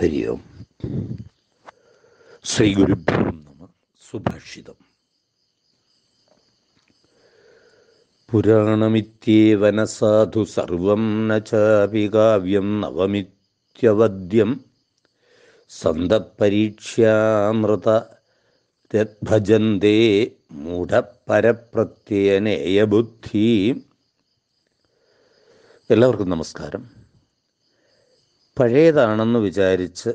ഹരി ഓം ശ്രീ ഗുരുഭ്യോ നമ സുഭാഷിതം പുരാണമിത്യേവനസാധു സർവം നാപി കാവ്യം നവമിത്യവദ്യം സന്തപരീക്ഷ്യാമൃത ഭജന്തേ മൂഢപരപ്രത്യനേയബുദ്ധി എല്ലാവർക്കും നമസ്കാരം പഴയതാണെന്ന് വിചാരിച്ച്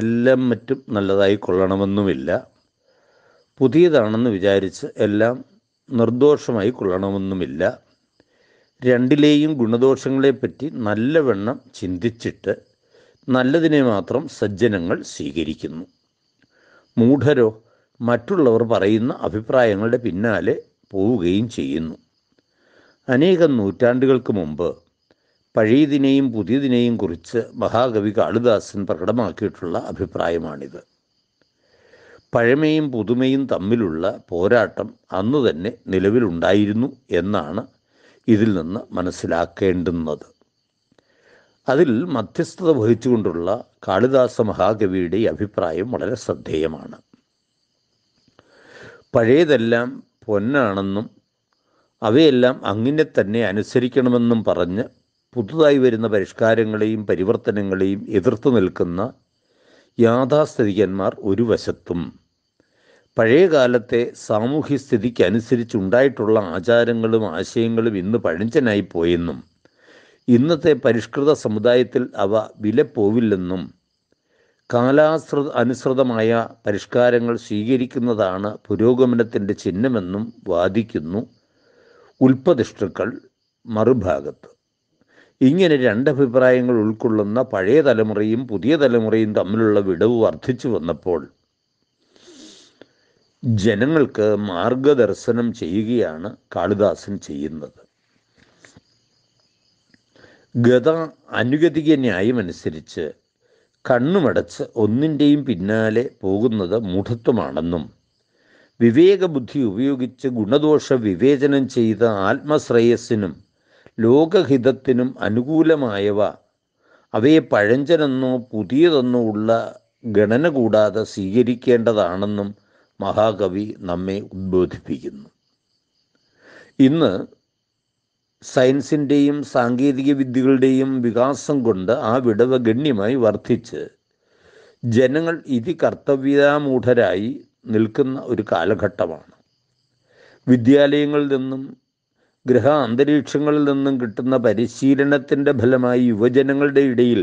എല്ലാം മറ്റും നല്ലതായി കൊള്ളണമെന്നുമില്ല പുതിയതാണെന്ന് വിചാരിച്ച് എല്ലാം നിർദോഷമായി കൊള്ളണമെന്നുമില്ല രണ്ടിലെയും ഗുണദോഷങ്ങളെപ്പറ്റി നല്ലവണ്ണം ചിന്തിച്ചിട്ട് നല്ലതിനെ മാത്രം സജ്ജനങ്ങൾ സ്വീകരിക്കുന്നു മൂഢരോ മറ്റുള്ളവർ പറയുന്ന അഭിപ്രായങ്ങളുടെ പിന്നാലെ പോവുകയും ചെയ്യുന്നു അനേകം നൂറ്റാണ്ടുകൾക്ക് മുമ്പ് പഴയതിനെയും പുതിയതിനെയും കുറിച്ച് മഹാകവി കാളിദാസൻ പ്രകടമാക്കിയിട്ടുള്ള അഭിപ്രായമാണിത് പഴമയും പുതുമയും തമ്മിലുള്ള പോരാട്ടം അന്ന് തന്നെ നിലവിലുണ്ടായിരുന്നു എന്നാണ് ഇതിൽ നിന്ന് മനസ്സിലാക്കേണ്ടുന്നത് അതിൽ മധ്യസ്ഥത വഹിച്ചുകൊണ്ടുള്ള കാളിദാസ മഹാകവിയുടെ അഭിപ്രായം വളരെ ശ്രദ്ധേയമാണ് പഴയതെല്ലാം പൊന്നാണെന്നും അവയെല്ലാം അങ്ങനെ തന്നെ അനുസരിക്കണമെന്നും പറഞ്ഞ് പുതുതായി വരുന്ന പരിഷ്കാരങ്ങളെയും പരിവർത്തനങ്ങളെയും എതിർത്തു നിൽക്കുന്ന യാഥാസ്ഥിതികന്മാർ ഒരു വശത്തും പഴയകാലത്തെ സാമൂഹ്യ ഉണ്ടായിട്ടുള്ള ആചാരങ്ങളും ആശയങ്ങളും ഇന്ന് പഴഞ്ചനായി പോയെന്നും ഇന്നത്തെ പരിഷ്കൃത സമുദായത്തിൽ അവ വിലപ്പോവില്ലെന്നും കാലാശ്രിത അനുസൃതമായ പരിഷ്കാരങ്ങൾ സ്വീകരിക്കുന്നതാണ് പുരോഗമനത്തിൻ്റെ ചിഹ്നമെന്നും വാദിക്കുന്നു ഉൽപ്പതിഷ്ണുക്കൾ മറുഭാഗത്ത് ഇങ്ങനെ രണ്ടഭിപ്രായങ്ങൾ ഉൾക്കൊള്ളുന്ന പഴയ തലമുറയും പുതിയ തലമുറയും തമ്മിലുള്ള വിടവ് വർദ്ധിച്ചു വന്നപ്പോൾ ജനങ്ങൾക്ക് മാർഗദർശനം ചെയ്യുകയാണ് കാളിദാസൻ ചെയ്യുന്നത് ഗത അനുഗതിക ന്യായമനുസരിച്ച് കണ്ണുമടച്ച് ഒന്നിൻ്റെയും പിന്നാലെ പോകുന്നത് മൂഢത്വമാണെന്നും വിവേകബുദ്ധി ഉപയോഗിച്ച് ഗുണദോഷ വിവേചനം ചെയ്ത ആത്മശ്രേയസ്സിനും ലോകഹിതത്തിനും അനുകൂലമായവ അവയെ പഴഞ്ചനെന്നോ പുതിയതെന്നോ ഉള്ള ഗണന കൂടാതെ സ്വീകരിക്കേണ്ടതാണെന്നും മഹാകവി നമ്മെ ഉദ്ബോധിപ്പിക്കുന്നു ഇന്ന് സയൻസിൻ്റെയും സാങ്കേതിക വിദ്യകളുടെയും വികാസം കൊണ്ട് ആ വിടവ് ഗണ്യമായി വർദ്ധിച്ച് ജനങ്ങൾ ഇതി കർത്തവ്യതാമൂഢരായി നിൽക്കുന്ന ഒരു കാലഘട്ടമാണ് വിദ്യാലയങ്ങളിൽ നിന്നും ഗൃഹ അന്തരീക്ഷങ്ങളിൽ നിന്നും കിട്ടുന്ന പരിശീലനത്തിൻ്റെ ഫലമായി യുവജനങ്ങളുടെ ഇടയിൽ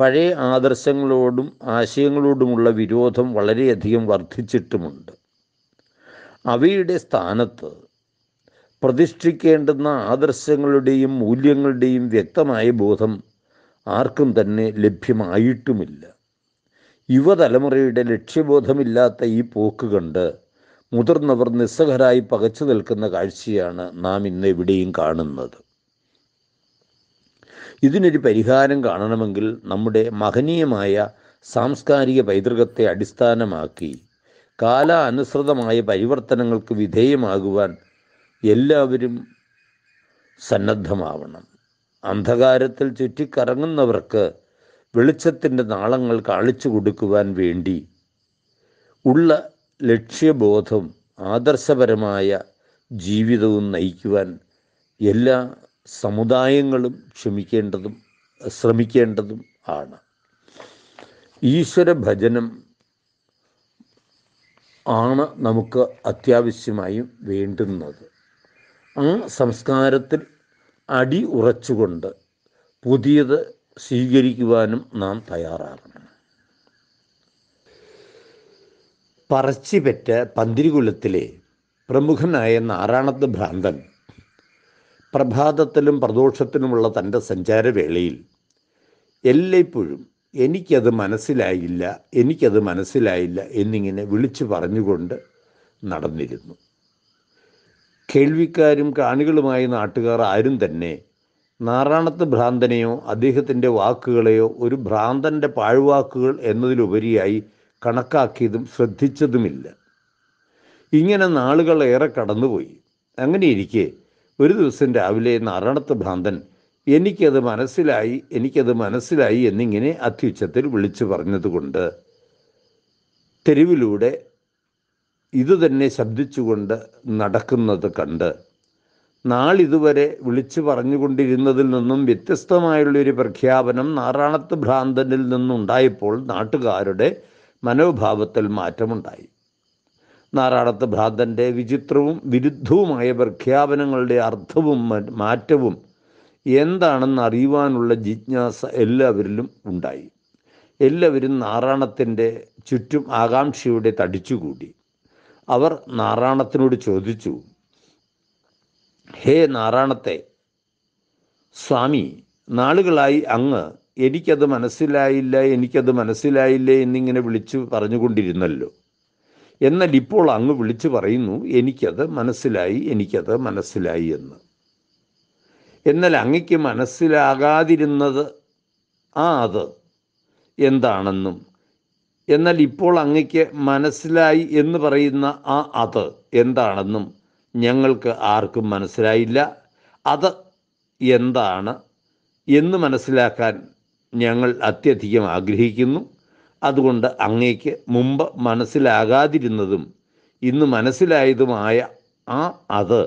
പഴയ ആദർശങ്ങളോടും ആശയങ്ങളോടുമുള്ള വിരോധം വളരെയധികം വർദ്ധിച്ചിട്ടുമുണ്ട് അവയുടെ സ്ഥാനത്ത് പ്രതിഷ്ഠിക്കേണ്ടുന്ന ആദർശങ്ങളുടെയും മൂല്യങ്ങളുടെയും വ്യക്തമായ ബോധം ആർക്കും തന്നെ ലഭ്യമായിട്ടുമില്ല യുവതലമുറയുടെ ലക്ഷ്യബോധമില്ലാത്ത ഈ പോക്ക് കണ്ട് മുതിർന്നവർ നിസ്സഹരായി പകച്ചു നിൽക്കുന്ന കാഴ്ചയാണ് നാം ഇന്ന് എവിടെയും കാണുന്നത് ഇതിനൊരു പരിഹാരം കാണണമെങ്കിൽ നമ്മുടെ മഹനീയമായ സാംസ്കാരിക പൈതൃകത്തെ അടിസ്ഥാനമാക്കി കാലാനുസൃതമായ പരിവർത്തനങ്ങൾക്ക് വിധേയമാകുവാൻ എല്ലാവരും സന്നദ്ധമാവണം അന്ധകാരത്തിൽ ചുറ്റിക്കറങ്ങുന്നവർക്ക് വെളിച്ചത്തിൻ്റെ നാളങ്ങൾ കാണിച്ചു കൊടുക്കുവാൻ വേണ്ടി ഉള്ള ലക്ഷ്യബോധം ആദർശപരമായ ജീവിതവും നയിക്കുവാൻ എല്ലാ സമുദായങ്ങളും ക്ഷമിക്കേണ്ടതും ശ്രമിക്കേണ്ടതും ആണ് ഈശ്വര ഭജനം ആണ് നമുക്ക് അത്യാവശ്യമായും വേണ്ടുന്നത് ആ സംസ്കാരത്തിൽ അടി ഉറച്ചുകൊണ്ട് പുതിയത് സ്വീകരിക്കുവാനും നാം തയ്യാറാകണം പറച്ചിപെറ്റ പന്തിരികുലത്തിലെ പ്രമുഖനായ നാരായണത്ത് ഭ്രാന്തൻ പ്രഭാതത്തിലും പ്രദോഷത്തിലുമുള്ള തൻ്റെ സഞ്ചാരവേളയിൽ എല്ലായ്പ്പോഴും എനിക്കത് മനസ്സിലായില്ല എനിക്കത് മനസ്സിലായില്ല എന്നിങ്ങനെ വിളിച്ചു പറഞ്ഞുകൊണ്ട് നടന്നിരുന്നു കേൾവിക്കാരും കാണികളുമായ നാട്ടുകാർ ആരും തന്നെ നാരായണത്ത് ഭ്രാന്തനെയോ അദ്ദേഹത്തിൻ്റെ വാക്കുകളെയോ ഒരു ഭ്രാന്തൻ്റെ പാഴ്വാക്കുകൾ എന്നതിലുപരിയായി കണക്കാക്കിയതും ശ്രദ്ധിച്ചതുമില്ല ഇങ്ങനെ നാളുകൾ ഏറെ കടന്നുപോയി അങ്ങനെ ഇരിക്കെ ഒരു ദിവസം രാവിലെ നാരണത്ത് ഭ്രാന്തൻ എനിക്കത് മനസ്സിലായി എനിക്കത് മനസ്സിലായി എന്നിങ്ങനെ അത്യുച്ചത്തിൽ വിളിച്ചു പറഞ്ഞതുകൊണ്ട് തെരുവിലൂടെ ഇതുതന്നെ ശബ്ദിച്ചുകൊണ്ട് നടക്കുന്നത് കണ്ട് നാളിതുവരെ വിളിച്ചു പറഞ്ഞുകൊണ്ടിരുന്നതിൽ നിന്നും വ്യത്യസ്തമായുള്ളൊരു പ്രഖ്യാപനം നാരായണത്ത് ഭ്രാന്തനിൽ നിന്നുണ്ടായപ്പോൾ നാട്ടുകാരുടെ മനോഭാവത്തിൽ മാറ്റമുണ്ടായി നാരായണത്ത് ഭ്രാന്തൻ്റെ വിചിത്രവും വിരുദ്ധവുമായ പ്രഖ്യാപനങ്ങളുടെ അർത്ഥവും മാറ്റവും എന്താണെന്ന് അറിയുവാനുള്ള ജിജ്ഞാസ എല്ലാവരിലും ഉണ്ടായി എല്ലാവരും നാരായണത്തിൻ്റെ ചുറ്റും ആകാംക്ഷയോടെ തടിച്ചുകൂടി അവർ നാരായണത്തിനോട് ചോദിച്ചു ഹേ നാരായണത്തെ സ്വാമി നാളുകളായി അങ്ങ് എനിക്കത് മനസ്സിലായില്ല എനിക്കത് മനസ്സിലായില്ല എന്നിങ്ങനെ വിളിച്ചു പറഞ്ഞുകൊണ്ടിരുന്നല്ലോ എന്നാൽ ഇപ്പോൾ അങ്ങ് വിളിച്ചു പറയുന്നു എനിക്കത് മനസ്സിലായി എനിക്കത് മനസ്സിലായി എന്ന് എന്നാൽ അങ്ങക്ക് മനസ്സിലാകാതിരുന്നത് ആ അത് എന്താണെന്നും എന്നാൽ ഇപ്പോൾ അങ്ങക്ക് മനസ്സിലായി എന്ന് പറയുന്ന ആ അത് എന്താണെന്നും ഞങ്ങൾക്ക് ആർക്കും മനസ്സിലായില്ല അത് എന്താണ് എന്ന് മനസ്സിലാക്കാൻ ഞങ്ങൾ അത്യധികം ആഗ്രഹിക്കുന്നു അതുകൊണ്ട് അങ്ങേക്ക് മുമ്പ് മനസ്സിലാകാതിരുന്നതും ഇന്ന് മനസ്സിലായതുമായ ആ അത്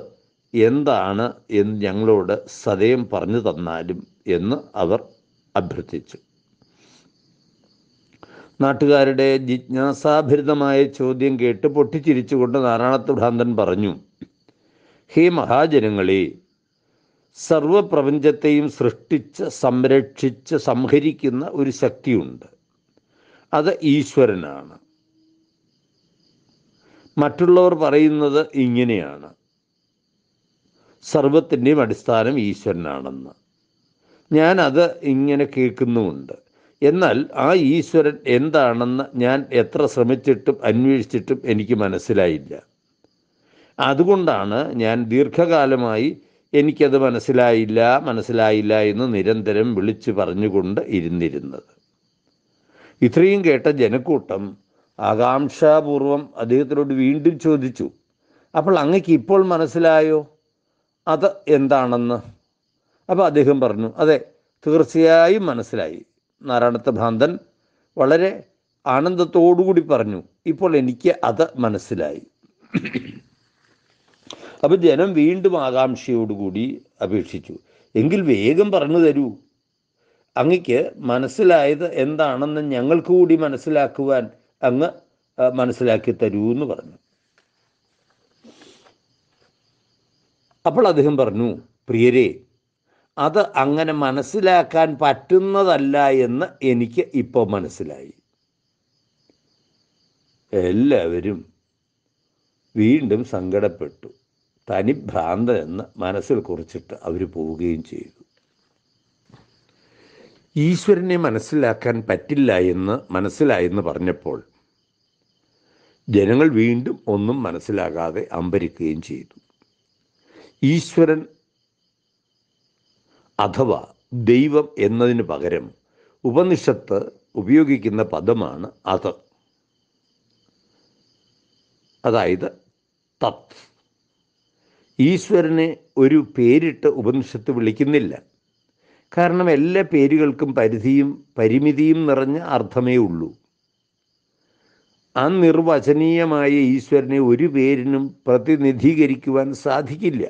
എന്താണ് എന്ന് ഞങ്ങളോട് സദയം പറഞ്ഞു തന്നാലും എന്ന് അവർ അഭ്യർത്ഥിച്ചു നാട്ടുകാരുടെ ജിജ്ഞാസാഭരിതമായ ചോദ്യം കേട്ട് പൊട്ടിച്ചിരിച്ചുകൊണ്ട് നാരായണത്തുഭ്രാന്തൻ പറഞ്ഞു ഹേ മഹാജനങ്ങളെ സർവപ്രപഞ്ചത്തെയും സൃഷ്ടിച്ച് സംരക്ഷിച്ച് സംഹരിക്കുന്ന ഒരു ശക്തിയുണ്ട് അത് ഈശ്വരനാണ് മറ്റുള്ളവർ പറയുന്നത് ഇങ്ങനെയാണ് സർവത്തിൻ്റെയും അടിസ്ഥാനം ഈശ്വരനാണെന്ന് ഞാൻ അത് ഇങ്ങനെ കേൾക്കുന്നുമുണ്ട് എന്നാൽ ആ ഈശ്വരൻ എന്താണെന്ന് ഞാൻ എത്ര ശ്രമിച്ചിട്ടും അന്വേഷിച്ചിട്ടും എനിക്ക് മനസ്സിലായില്ല അതുകൊണ്ടാണ് ഞാൻ ദീർഘകാലമായി എനിക്കത് മനസ്സിലായില്ല മനസ്സിലായില്ല എന്ന് നിരന്തരം വിളിച്ചു പറഞ്ഞുകൊണ്ട് ഇരുന്നിരുന്നത് ഇത്രയും കേട്ട ജനക്കൂട്ടം ആകാംക്ഷാപൂർവം അദ്ദേഹത്തിനോട് വീണ്ടും ചോദിച്ചു അപ്പോൾ അങ്ങക്ക് ഇപ്പോൾ മനസ്സിലായോ അത് എന്താണെന്ന് അപ്പോൾ അദ്ദേഹം പറഞ്ഞു അതെ തീർച്ചയായും മനസ്സിലായി നാരായണത്തെ ഭാന്തൻ വളരെ ആനന്ദത്തോടുകൂടി പറഞ്ഞു ഇപ്പോൾ എനിക്ക് അത് മനസ്സിലായി അപ്പോൾ ജനം വീണ്ടും ആകാംക്ഷയോടുകൂടി അപേക്ഷിച്ചു എങ്കിൽ വേഗം പറഞ്ഞു തരൂ അങ്ങക്ക് മനസ്സിലായത് എന്താണെന്ന് ഞങ്ങൾക്ക് കൂടി മനസ്സിലാക്കുവാൻ അങ്ങ് മനസ്സിലാക്കി തരൂ എന്ന് പറഞ്ഞു അപ്പോൾ അദ്ദേഹം പറഞ്ഞു പ്രിയരെ അത് അങ്ങനെ മനസ്സിലാക്കാൻ പറ്റുന്നതല്ല എന്ന് എനിക്ക് ഇപ്പോൾ മനസ്സിലായി എല്ലാവരും വീണ്ടും സങ്കടപ്പെട്ടു തനി എന്ന് മനസ്സിൽ കുറിച്ചിട്ട് അവർ പോവുകയും ചെയ്തു ഈശ്വരനെ മനസ്സിലാക്കാൻ പറ്റില്ല എന്ന് മനസ്സിലായെന്ന് പറഞ്ഞപ്പോൾ ജനങ്ങൾ വീണ്ടും ഒന്നും മനസ്സിലാകാതെ അമ്പരിക്കുകയും ചെയ്തു ഈശ്വരൻ അഥവാ ദൈവം എന്നതിന് പകരം ഉപനിഷത്ത് ഉപയോഗിക്കുന്ന പദമാണ് അത് അതായത് തത് ഈശ്വരനെ ഒരു പേരിട്ട് ഉപനിഷത്ത് വിളിക്കുന്നില്ല കാരണം എല്ലാ പേരുകൾക്കും പരിധിയും പരിമിതിയും നിറഞ്ഞ അർത്ഥമേ ഉള്ളൂ ആ നിർവചനീയമായ ഈശ്വരനെ ഒരു പേരിനും പ്രതിനിധീകരിക്കുവാൻ സാധിക്കില്ല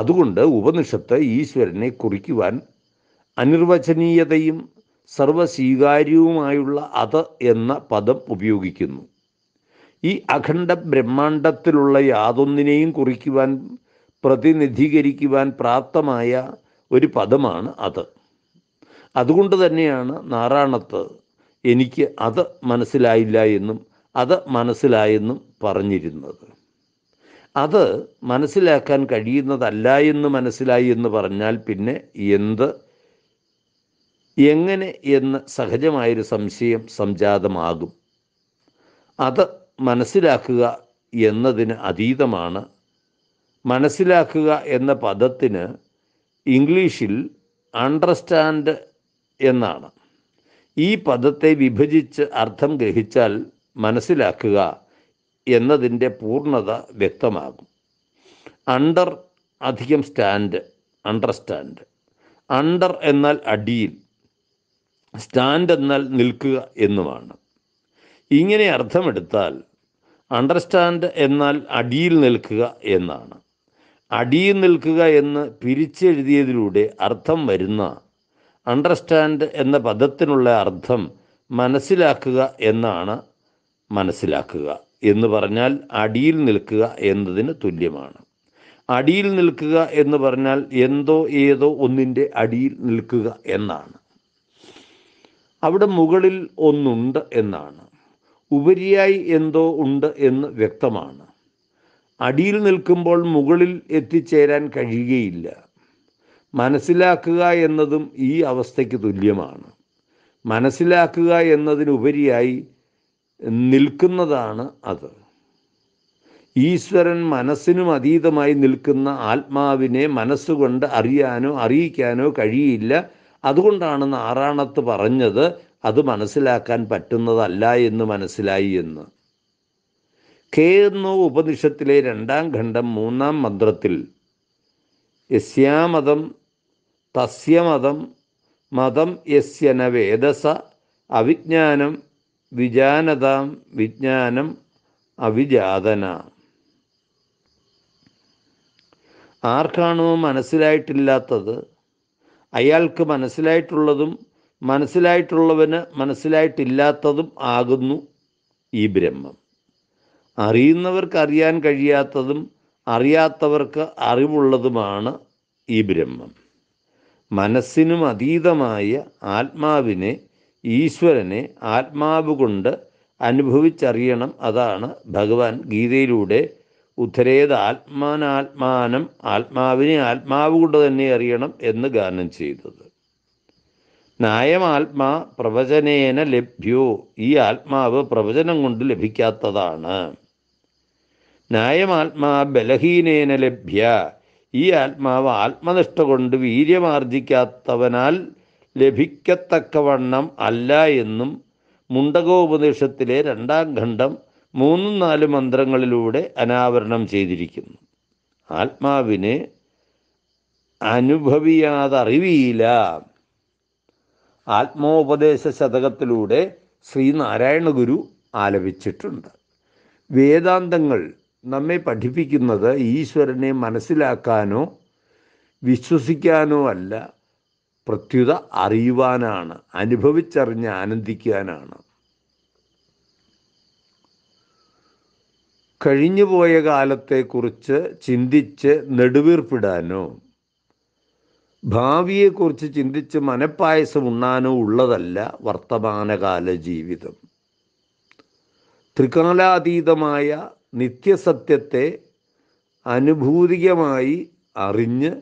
അതുകൊണ്ട് ഉപനിഷത്ത് ഈശ്വരനെ കുറിക്കുവാൻ അനിർവചനീയതയും സർവസ്വീകാര്യവുമായുള്ള അത് എന്ന പദം ഉപയോഗിക്കുന്നു ഈ അഖണ്ഡ ബ്രഹ്മാണ്ടത്തിലുള്ള യാതൊന്നിനെയും കുറിക്കുവാൻ പ്രതിനിധീകരിക്കുവാൻ പ്രാപ്തമായ ഒരു പദമാണ് അത് അതുകൊണ്ട് തന്നെയാണ് നാറാണത്ത് എനിക്ക് അത് മനസ്സിലായില്ല എന്നും അത് മനസ്സിലായെന്നും പറഞ്ഞിരുന്നത് അത് മനസ്സിലാക്കാൻ കഴിയുന്നതല്ല എന്ന് മനസ്സിലായി എന്ന് പറഞ്ഞാൽ പിന്നെ എന്ത് എങ്ങനെ എന്ന സഹജമായൊരു സംശയം സംജാതമാകും അത് മനസ്സിലാക്കുക എന്നതിന് അതീതമാണ് മനസ്സിലാക്കുക എന്ന പദത്തിന് ഇംഗ്ലീഷിൽ അണ്ടർസ്റ്റാൻഡ് എന്നാണ് ഈ പദത്തെ വിഭജിച്ച് അർത്ഥം ഗ്രഹിച്ചാൽ മനസ്സിലാക്കുക എന്നതിൻ്റെ പൂർണ്ണത വ്യക്തമാകും അണ്ടർ അധികം സ്റ്റാൻഡ് അണ്ടർസ്റ്റാൻഡ് അണ്ടർ എന്നാൽ അടിയിൽ സ്റ്റാൻഡ് എന്നാൽ നിൽക്കുക എന്നുമാണ് ഇങ്ങനെ അർത്ഥമെടുത്താൽ അണ്ടർസ്റ്റാൻഡ് എന്നാൽ അടിയിൽ നിൽക്കുക എന്നാണ് അടിയിൽ നിൽക്കുക എന്ന് പിരിച്ചെഴുതിയതിലൂടെ അർത്ഥം വരുന്ന അണ്ടർസ്റ്റാൻഡ് എന്ന പദത്തിനുള്ള അർത്ഥം മനസ്സിലാക്കുക എന്നാണ് മനസ്സിലാക്കുക എന്ന് പറഞ്ഞാൽ അടിയിൽ നിൽക്കുക എന്നതിന് തുല്യമാണ് അടിയിൽ നിൽക്കുക എന്ന് പറഞ്ഞാൽ എന്തോ ഏതോ ഒന്നിൻ്റെ അടിയിൽ നിൽക്കുക എന്നാണ് അവിടെ മുകളിൽ ഒന്നുണ്ട് എന്നാണ് ഉപരിയായി എന്തോ ഉണ്ട് എന്ന് വ്യക്തമാണ് അടിയിൽ നിൽക്കുമ്പോൾ മുകളിൽ എത്തിച്ചേരാൻ കഴിയുകയില്ല മനസ്സിലാക്കുക എന്നതും ഈ അവസ്ഥയ്ക്ക് തുല്യമാണ് മനസ്സിലാക്കുക എന്നതിനുപരിയായി നിൽക്കുന്നതാണ് അത് ഈശ്വരൻ മനസ്സിനും അതീതമായി നിൽക്കുന്ന ആത്മാവിനെ മനസ്സുകൊണ്ട് അറിയാനോ അറിയിക്കാനോ കഴിയില്ല അതുകൊണ്ടാണ് നാറാണത്ത് പറഞ്ഞത് അത് മനസ്സിലാക്കാൻ പറ്റുന്നതല്ല എന്ന് മനസ്സിലായി എന്ന് കേന്നു ഉപനിഷത്തിലെ രണ്ടാം ഖണ്ഡം മൂന്നാം മന്ത്രത്തിൽ യസ്യാമതം തസ്യമതം മതം യസ്യന വേദസ അവിജ്ഞാനം വിജാനതാം വിജ്ഞാനം അവിജാതന ആർക്കാണോ മനസ്സിലായിട്ടില്ലാത്തത് അയാൾക്ക് മനസ്സിലായിട്ടുള്ളതും മനസ്സിലായിട്ടുള്ളവന് മനസ്സിലായിട്ടില്ലാത്തതും ആകുന്നു ഈ ബ്രഹ്മം അറിയുന്നവർക്ക് അറിയാൻ കഴിയാത്തതും അറിയാത്തവർക്ക് അറിവുള്ളതുമാണ് ഈ ബ്രഹ്മം മനസ്സിനും അതീതമായ ആത്മാവിനെ ഈശ്വരനെ ആത്മാവ് കൊണ്ട് അനുഭവിച്ചറിയണം അതാണ് ഭഗവാൻ ഗീതയിലൂടെ ഉദ്ധരേത് ആത്മാനാത്മാനം ആത്മാവിനെ ആത്മാവ് കൊണ്ട് തന്നെ അറിയണം എന്ന് ഗാനം ചെയ്തത് ന്യായമാത്മാ പ്രവചനേന ലഭ്യോ ഈ ആത്മാവ് പ്രവചനം കൊണ്ട് ലഭിക്കാത്തതാണ് ന്യായമാത്മാ ബലഹീനേന ലഭ്യ ഈ ആത്മാവ് ആത്മനിഷ്ഠ കൊണ്ട് വീര്യമാർജിക്കാത്തവനാൽ ലഭിക്കത്തക്കവണ്ണം അല്ല എന്നും മുണ്ടകോപദേശത്തിലെ രണ്ടാം ഖണ്ഡം മൂന്നും നാല് മന്ത്രങ്ങളിലൂടെ അനാവരണം ചെയ്തിരിക്കുന്നു ആത്മാവിന് അനുഭവിയാതറിവിയില്ല ആത്മോപദേശ ശതകത്തിലൂടെ ശ്രീനാരായണ ഗുരു ആലപിച്ചിട്ടുണ്ട് വേദാന്തങ്ങൾ നമ്മെ പഠിപ്പിക്കുന്നത് ഈശ്വരനെ മനസ്സിലാക്കാനോ വിശ്വസിക്കാനോ അല്ല പ്രത്യുത അറിയുവാനാണ് അനുഭവിച്ചറിഞ്ഞ് ആനന്ദിക്കാനാണ് കഴിഞ്ഞുപോയ കാലത്തെക്കുറിച്ച് ചിന്തിച്ച് നെടുവീർപ്പിടാനോ ഭാവിയെക്കുറിച്ച് ചിന്തിച്ച് മനപ്പായസം ഉണ്ണാനോ ഉള്ളതല്ല വർത്തമാനകാല ജീവിതം ത്രികാലാതീതമായ നിത്യസത്യത്തെ അനുഭൂതികമായി അറിഞ്ഞ്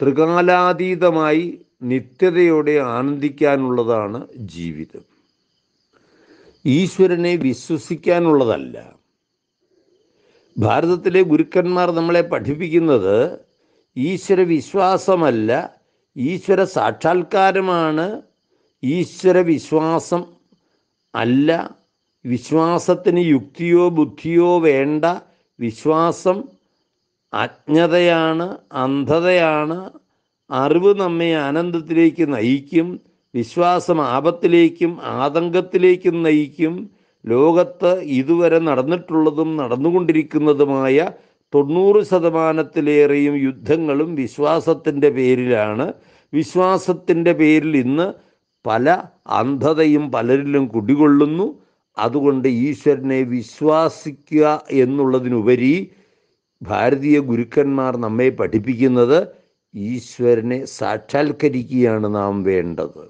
ത്രികാലാതീതമായി നിത്യതയോടെ ആനന്ദിക്കാനുള്ളതാണ് ജീവിതം ഈശ്വരനെ വിശ്വസിക്കാനുള്ളതല്ല ഭാരതത്തിലെ ഗുരുക്കന്മാർ നമ്മളെ പഠിപ്പിക്കുന്നത് ഈശ്വര വിശ്വാസമല്ല ഈശ്വര സാക്ഷാത്കാരമാണ് ഈശ്വര വിശ്വാസം അല്ല വിശ്വാസത്തിന് യുക്തിയോ ബുദ്ധിയോ വേണ്ട വിശ്വാസം അജ്ഞതയാണ് അന്ധതയാണ് അറിവ് നമ്മെ ആനന്ദത്തിലേക്ക് നയിക്കും വിശ്വാസം ആപത്തിലേക്കും ആതങ്കത്തിലേക്കും നയിക്കും ലോകത്ത് ഇതുവരെ നടന്നിട്ടുള്ളതും നടന്നുകൊണ്ടിരിക്കുന്നതുമായ തൊണ്ണൂറ് ശതമാനത്തിലേറെയും യുദ്ധങ്ങളും വിശ്വാസത്തിൻ്റെ പേരിലാണ് വിശ്വാസത്തിൻ്റെ പേരിൽ ഇന്ന് പല അന്ധതയും പലരിലും കുടികൊള്ളുന്നു അതുകൊണ്ട് ഈശ്വരനെ വിശ്വാസിക്കുക എന്നുള്ളതിനുപരി ഭാരതീയ ഗുരുക്കന്മാർ നമ്മെ പഠിപ്പിക്കുന്നത് ഈശ്വരനെ സാക്ഷാത്കരിക്കുകയാണ് നാം വേണ്ടത്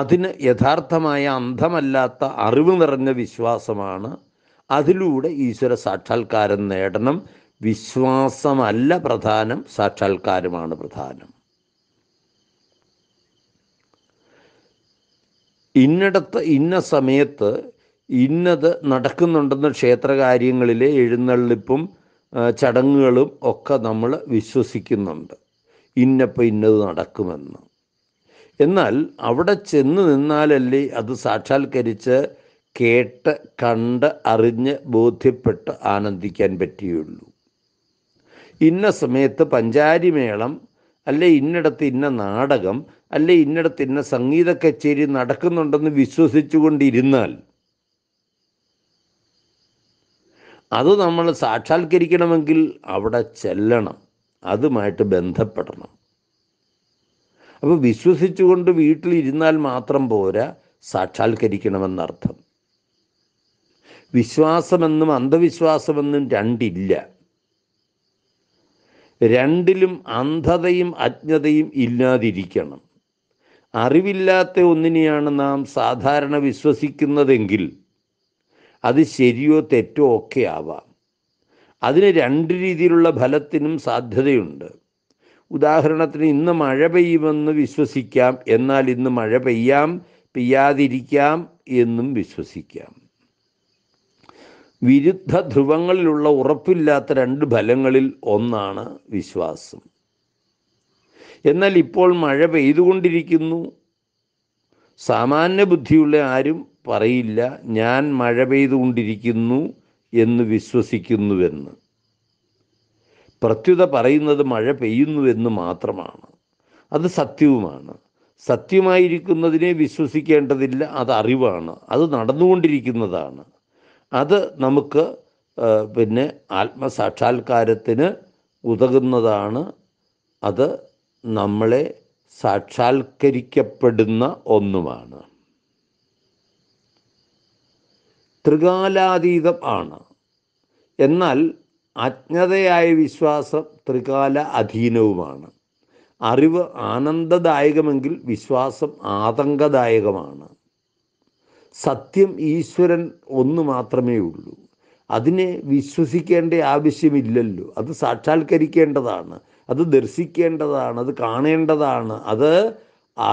അതിന് യഥാർത്ഥമായ അന്ധമല്ലാത്ത അറിവ് നിറഞ്ഞ വിശ്വാസമാണ് അതിലൂടെ ഈശ്വര സാക്ഷാത്കാരം നേടണം വിശ്വാസമല്ല പ്രധാനം സാക്ഷാത്കാരമാണ് പ്രധാനം ഇന്നിടത്ത് ഇന്ന സമയത്ത് ഇന്നത് നടക്കുന്നുണ്ടെന്ന് ക്ഷേത്രകാര്യങ്ങളിലെ എഴുന്നള്ളിപ്പും ചടങ്ങുകളും ഒക്കെ നമ്മൾ വിശ്വസിക്കുന്നുണ്ട് ഇന്നപ്പോൾ ഇന്നത് നടക്കുമെന്ന് എന്നാൽ അവിടെ ചെന്ന് നിന്നാലല്ലേ അത് സാക്ഷാത്കരിച്ച് കേട്ട് കണ്ട് അറിഞ്ഞ് ബോധ്യപ്പെട്ട് ആനന്ദിക്കാൻ പറ്റിയുള്ളൂ ഇന്ന സമയത്ത് പഞ്ചാരിമേളം അല്ലെ ഇന്നിടത്ത് ഇന്ന നാടകം അല്ലെ ഇന്നിടത്ത് ഇന്ന സംഗീത കച്ചേരി നടക്കുന്നുണ്ടെന്ന് വിശ്വസിച്ചുകൊണ്ടിരുന്നാൽ അത് നമ്മൾ സാക്ഷാത്കരിക്കണമെങ്കിൽ അവിടെ ചെല്ലണം അതുമായിട്ട് ബന്ധപ്പെടണം അപ്പോൾ വിശ്വസിച്ചുകൊണ്ട് വീട്ടിലിരുന്നാൽ മാത്രം പോരാ സാക്ഷാത്കരിക്കണമെന്നർത്ഥം വിശ്വാസമെന്നും അന്ധവിശ്വാസമെന്നും രണ്ടില്ല രണ്ടിലും അന്ധതയും അജ്ഞതയും ഇല്ലാതിരിക്കണം അറിവില്ലാത്ത ഒന്നിനെയാണ് നാം സാധാരണ വിശ്വസിക്കുന്നതെങ്കിൽ അത് ശരിയോ തെറ്റോ ഒക്കെ ആവാം അതിന് രണ്ട് രീതിയിലുള്ള ഫലത്തിനും സാധ്യതയുണ്ട് ഉദാഹരണത്തിന് ഇന്ന് മഴ പെയ്യുമെന്ന് വിശ്വസിക്കാം എന്നാൽ ഇന്ന് മഴ പെയ്യാം പെയ്യാതിരിക്കാം എന്നും വിശ്വസിക്കാം വിരുദ്ധ ധ്രുവങ്ങളിലുള്ള ഉറപ്പില്ലാത്ത രണ്ട് ഫലങ്ങളിൽ ഒന്നാണ് വിശ്വാസം എന്നാൽ ഇപ്പോൾ മഴ പെയ്തുകൊണ്ടിരിക്കുന്നു സാമാന്യ ബുദ്ധിയുള്ള ആരും പറയില്ല ഞാൻ മഴ പെയ്തുകൊണ്ടിരിക്കുന്നു എന്ന് വിശ്വസിക്കുന്നുവെന്ന് പ്രത്യുത പറയുന്നത് മഴ പെയ്യുന്നുവെന്ന് മാത്രമാണ് അത് സത്യവുമാണ് സത്യമായിരിക്കുന്നതിനെ വിശ്വസിക്കേണ്ടതില്ല അത് അറിവാണ് അത് നടന്നുകൊണ്ടിരിക്കുന്നതാണ് അത് നമുക്ക് പിന്നെ ആത്മസാക്ഷാത്കാരത്തിന് ഉതകുന്നതാണ് അത് നമ്മളെ സാക്ഷാത്കരിക്കപ്പെടുന്ന ഒന്നുമാണ് ത്രികാലാതീതം ആണ് എന്നാൽ അജ്ഞതയായ വിശ്വാസം ത്രികാല അധീനവുമാണ് അറിവ് ആനന്ദദായകമെങ്കിൽ വിശ്വാസം ആതങ്കദായകമാണ് സത്യം ഈശ്വരൻ ഒന്ന് മാത്രമേ ഉള്ളൂ അതിനെ വിശ്വസിക്കേണ്ട ആവശ്യമില്ലല്ലോ അത് സാക്ഷാത്കരിക്കേണ്ടതാണ് അത് ദർശിക്കേണ്ടതാണ് അത് കാണേണ്ടതാണ് അത്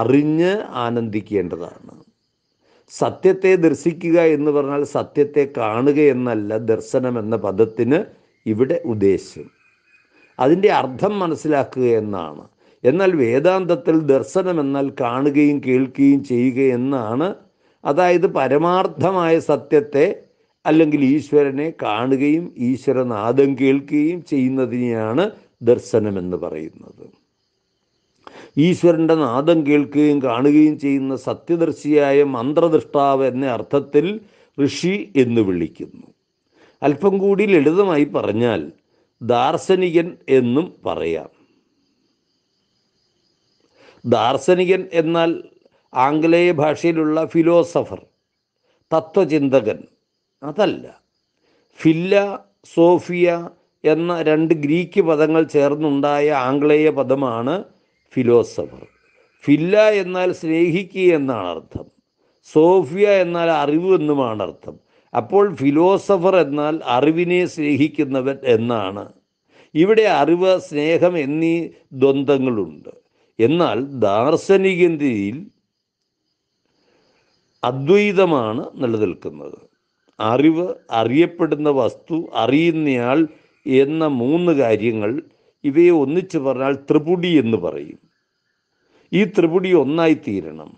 അറിഞ്ഞ് ആനന്ദിക്കേണ്ടതാണ് സത്യത്തെ ദർശിക്കുക എന്ന് പറഞ്ഞാൽ സത്യത്തെ കാണുക എന്നല്ല ദർശനം എന്ന പദത്തിന് ഇവിടെ ഉദ്ദേശം അതിൻ്റെ അർത്ഥം മനസ്സിലാക്കുക എന്നാണ് എന്നാൽ വേദാന്തത്തിൽ ദർശനം എന്നാൽ കാണുകയും കേൾക്കുകയും ചെയ്യുക എന്നാണ് അതായത് പരമാർത്ഥമായ സത്യത്തെ അല്ലെങ്കിൽ ഈശ്വരനെ കാണുകയും ഈശ്വരനാദം കേൾക്കുകയും ചെയ്യുന്നതിനെയാണ് ദർശനമെന്ന് പറയുന്നത് ഈശ്വരൻ്റെ നാദം കേൾക്കുകയും കാണുകയും ചെയ്യുന്ന സത്യദർശിയായ മന്ത്രദൃഷ്ടാവ് എന്ന അർത്ഥത്തിൽ ഋഷി എന്ന് വിളിക്കുന്നു അല്പം കൂടി ലളിതമായി പറഞ്ഞാൽ ദാർശനികൻ എന്നും പറയാം ദാർശനികൻ എന്നാൽ ആംഗലേയ ഭാഷയിലുള്ള ഫിലോസഫർ തത്വചിന്തകൻ അതല്ല ഫില്ല സോഫിയ എന്ന രണ്ട് ഗ്രീക്ക് പദങ്ങൾ ചേർന്നുണ്ടായ ആംഗ്ലേയ പദമാണ് ഫിലോസഫർ ഫില്ല എന്നാൽ സ്നേഹിക്കുക എന്നാണ് അർത്ഥം സോഫിയ എന്നാൽ അറിവ് എന്നുമാണ് അർത്ഥം അപ്പോൾ ഫിലോസഫർ എന്നാൽ അറിവിനെ സ്നേഹിക്കുന്നവൻ എന്നാണ് ഇവിടെ അറിവ് സ്നേഹം എന്നീ ദ്വന്ദ്ങ്ങളുണ്ട് എന്നാൽ ദാർശനികന്തിയിൽ അദ്വൈതമാണ് നിലനിൽക്കുന്നത് അറിവ് അറിയപ്പെടുന്ന വസ്തു അറിയുന്നയാൾ എന്ന മൂന്ന് കാര്യങ്ങൾ ഇവയെ ഒന്നിച്ച് പറഞ്ഞാൽ ത്രിപുടി എന്ന് പറയും ഈ ത്രിപുടി ഒന്നായി തീരണം